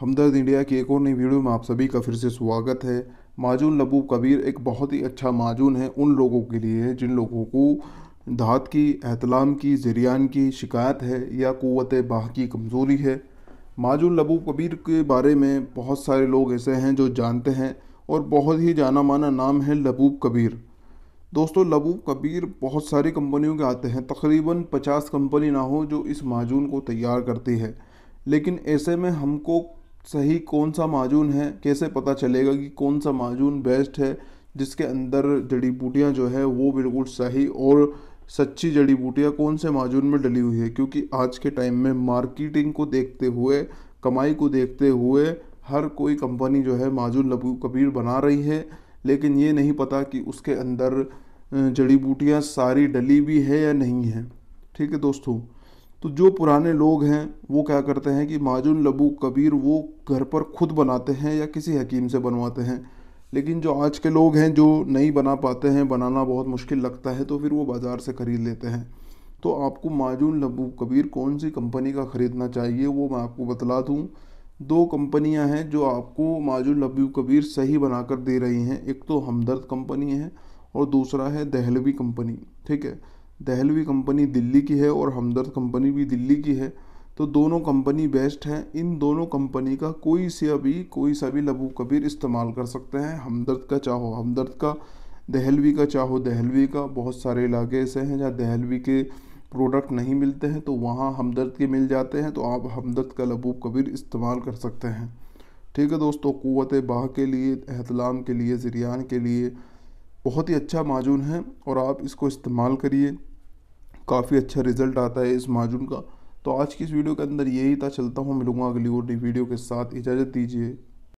हमदर्द India की एक और नई वीडियो में आप सभी का फिर से स्वागत है माजून लबू कबीर एक बहुत ही अच्छा माजून है उन लोगों के लिए जिन लोगों को धात की एहतलाम की जरियान की शिकायत है या क़वत बाह की कमज़ोरी है माजून लबू कबीर के बारे में बहुत सारे लोग ऐसे हैं जो जानते हैं और बहुत ही जाना माना नाम है लबूब कबीर दोस्तों लबूब कबीर बहुत सारी कंपनियों के आते हैं तकरीबन 50 कंपनी ना हो जो इस माजून को तैयार करती है लेकिन ऐसे में हमको सही कौन सा माजून है कैसे पता चलेगा कि कौन सा माजून बेस्ट है जिसके अंदर जड़ी बूटियाँ जो है वो बिल्कुल सही और सच्ची जड़ी बूटियाँ कौन से माजून में डली हुई है क्योंकि आज के टाइम में मार्केटिंग को देखते हुए कमाई को देखते हुए हर कोई कंपनी जो है माजून लबू कबीर बना रही है लेकिन ये नहीं पता कि उसके अंदर जड़ी बूटियाँ सारी डली भी है या नहीं है ठीक है दोस्तों तो जो पुराने लोग हैं वो क्या करते हैं कि माजुन लबू कबीर वो घर पर खुद बनाते हैं या किसी हकीम से बनवाते हैं लेकिन जो आज के लोग हैं जो नहीं बना पाते हैं बनाना बहुत मुश्किल लगता है तो फिर वो बाज़ार से ख़रीद लेते हैं तो आपको माजून लबू कबीर कौन सी कंपनी का ख़रीदना चाहिए वो मैं आपको बतला दूँ दो कंपनियां हैं जो आपको माजून लबू कबीर सही बनाकर दे रही हैं एक तो हमदर्द कंपनी है और दूसरा है दहलवी कंपनी ठीक है दहलवी कंपनी दिल्ली की है और हमदर्द कंपनी भी दिल्ली की है तो दोनों कंपनी बेस्ट हैं इन दोनों कंपनी का कोई से अभी कोई सा भी लबू कबीर इस्तेमाल कर सकते हैं हमदर्द का चाहो हमदर्द का दहलवी का चाहो दहलवी का बहुत सारे इलाके ऐसे हैं जहाँ दहलवी के प्रोडक्ट नहीं मिलते हैं तो वहाँ हमदर्द के मिल जाते हैं तो आप हमदर्द का लबू कबीर इस्तेमाल कर सकते हैं ठीक है दोस्तों क़वत बाह के लिए एहतलाम के लिए ज़रियान के लिए बहुत ही अच्छा माजून है और आप इसको इस्तेमाल करिए काफ़ी अच्छा रिजल्ट आता है इस माजून का तो आज की इस वीडियो के अंदर यही था चलता हूँ मिलूंगा अगली और वीडियो के साथ इजाज़त दीजिए